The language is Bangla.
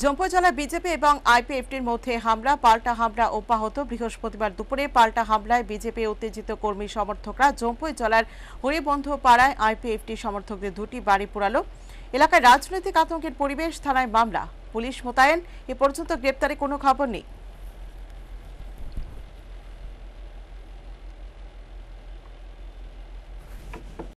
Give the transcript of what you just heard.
জম্পজলা বিজেপি এবং আইপিএফটির মধ্যে হামলা পাল্টা হামলা অব্যাহত বৃহস্পতিবার দুপুরে পাল্টা হামলায় বিজেপি উত্তেজিত কর্মী সমর্থকরা জম্পই জলার হরিবন্ধ পাড়ায় আইপিএফটি সমর্থকদের দুটি বাড়ি পোড়ালো এলাকায় রাজনৈতিক আতঙ্কের পরিবেশ থানায় মামলা পুলিশ মোতায়েন এ পর্যন্ত গ্রেপ্তারে কোনো খবর নেই